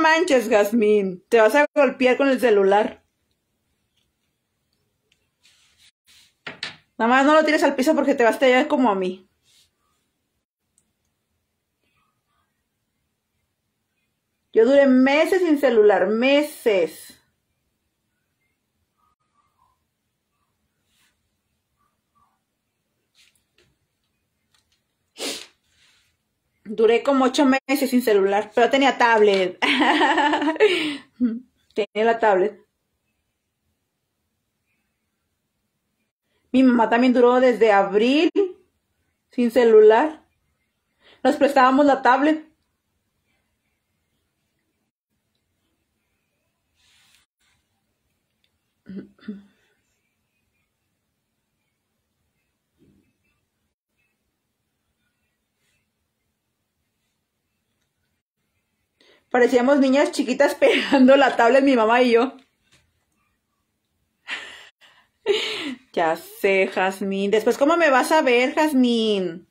manches, Jazmín, te vas a golpear con el celular. Nada más no lo tires al piso porque te vas a estallar como a mí. Yo duré meses sin celular, meses. Duré como ocho meses sin celular, pero tenía tablet. tenía la tablet. Mi mamá también duró desde abril sin celular. Nos prestábamos la tablet. Parecíamos niñas chiquitas pegando la tabla mi mamá y yo. ya sé, Jazmín. Después, ¿cómo me vas a ver, Jazmín?